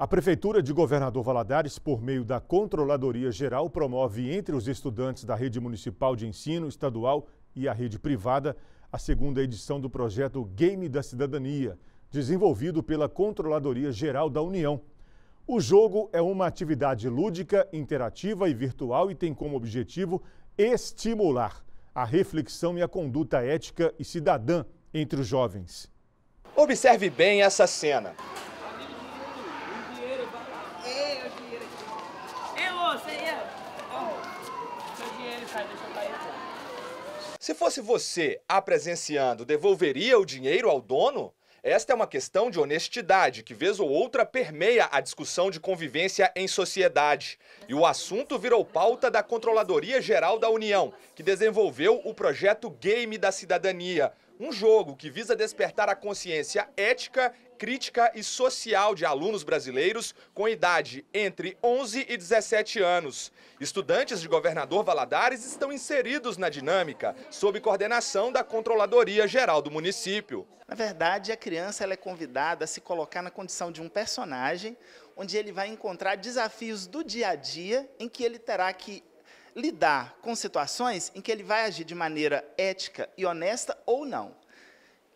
A Prefeitura de Governador Valadares, por meio da Controladoria Geral, promove entre os estudantes da rede municipal de ensino estadual e a rede privada a segunda edição do projeto Game da Cidadania, desenvolvido pela Controladoria Geral da União. O jogo é uma atividade lúdica, interativa e virtual e tem como objetivo estimular a reflexão e a conduta ética e cidadã entre os jovens. Observe bem essa cena. Se fosse você a presenciando, devolveria o dinheiro ao dono? Esta é uma questão de honestidade que, vez ou outra, permeia a discussão de convivência em sociedade. E o assunto virou pauta da Controladoria Geral da União, que desenvolveu o projeto Game da Cidadania, um jogo que visa despertar a consciência ética, crítica e social de alunos brasileiros com idade entre 11 e 17 anos. Estudantes de Governador Valadares estão inseridos na dinâmica, sob coordenação da Controladoria Geral do município. Na verdade, a criança ela é convidada a se colocar na condição de um personagem, onde ele vai encontrar desafios do dia a dia em que ele terá que lidar com situações em que ele vai agir de maneira ética e honesta ou não.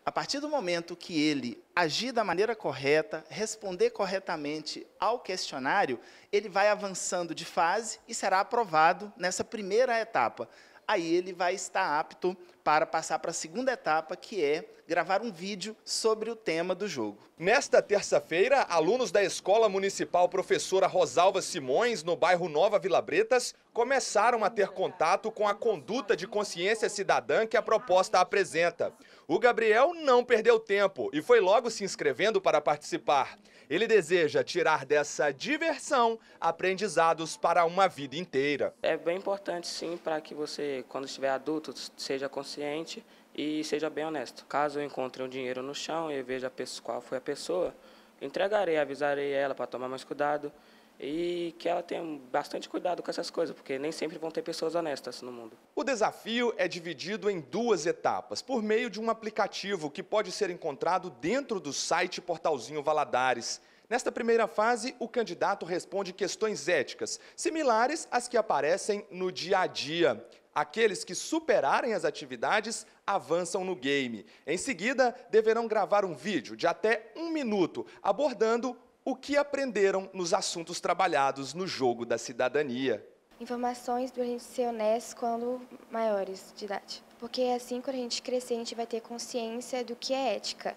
A partir do momento que ele agir da maneira correta, responder corretamente ao questionário, ele vai avançando de fase e será aprovado nessa primeira etapa. Aí ele vai estar apto para passar para a segunda etapa, que é gravar um vídeo sobre o tema do jogo. Nesta terça-feira, alunos da Escola Municipal Professora Rosalva Simões, no bairro Nova Vila Bretas, começaram a ter contato com a conduta de consciência cidadã que a proposta apresenta. O Gabriel não perdeu tempo e foi logo se inscrevendo para participar. Ele deseja tirar dessa diversão aprendizados para uma vida inteira. É bem importante, sim, para que você, quando estiver adulto, seja consciente consciente e seja bem honesto. Caso eu encontre um dinheiro no chão e veja qual foi a pessoa, entregarei, avisarei ela para tomar mais cuidado e que ela tenha bastante cuidado com essas coisas, porque nem sempre vão ter pessoas honestas no mundo. O desafio é dividido em duas etapas, por meio de um aplicativo que pode ser encontrado dentro do site Portalzinho Valadares. Nesta primeira fase, o candidato responde questões éticas, similares às que aparecem no dia a dia. Aqueles que superarem as atividades avançam no game. Em seguida, deverão gravar um vídeo de até um minuto abordando o que aprenderam nos assuntos trabalhados no jogo da cidadania. Informações para a gente ser honesto quando maiores de idade. Porque é assim, quando a gente crescer, a gente vai ter consciência do que é ética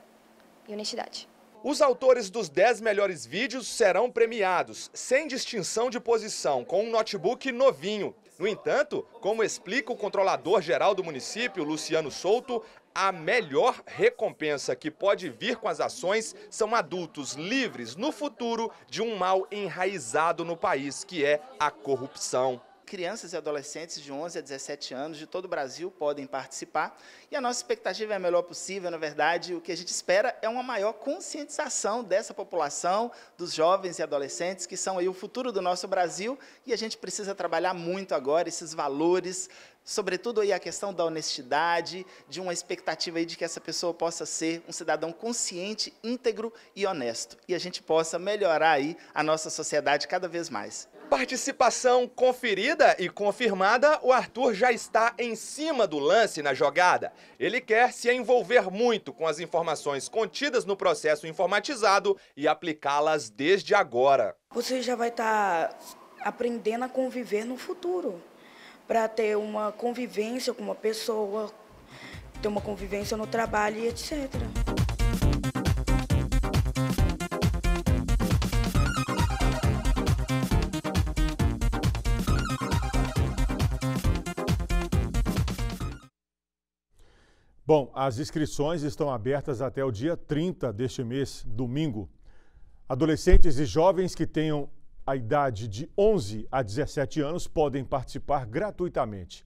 e honestidade. Os autores dos 10 melhores vídeos serão premiados, sem distinção de posição, com um notebook novinho. No entanto, como explica o controlador-geral do município, Luciano Souto, a melhor recompensa que pode vir com as ações são adultos livres no futuro de um mal enraizado no país, que é a corrupção crianças e adolescentes de 11 a 17 anos de todo o Brasil podem participar. E a nossa expectativa é a melhor possível, na verdade, o que a gente espera é uma maior conscientização dessa população, dos jovens e adolescentes, que são aí o futuro do nosso Brasil, e a gente precisa trabalhar muito agora esses valores sobretudo aí a questão da honestidade, de uma expectativa aí de que essa pessoa possa ser um cidadão consciente, íntegro e honesto, e a gente possa melhorar aí a nossa sociedade cada vez mais. Participação conferida e confirmada, o Arthur já está em cima do lance na jogada. Ele quer se envolver muito com as informações contidas no processo informatizado e aplicá-las desde agora. Você já vai estar tá aprendendo a conviver no futuro para ter uma convivência com uma pessoa, ter uma convivência no trabalho e etc. Bom, as inscrições estão abertas até o dia 30 deste mês, domingo. Adolescentes e jovens que tenham a idade de 11 a 17 anos podem participar gratuitamente.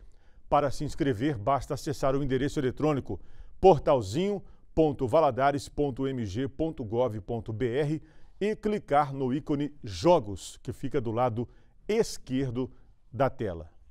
Para se inscrever, basta acessar o endereço eletrônico portalzinho.valadares.mg.gov.br e clicar no ícone Jogos, que fica do lado esquerdo da tela.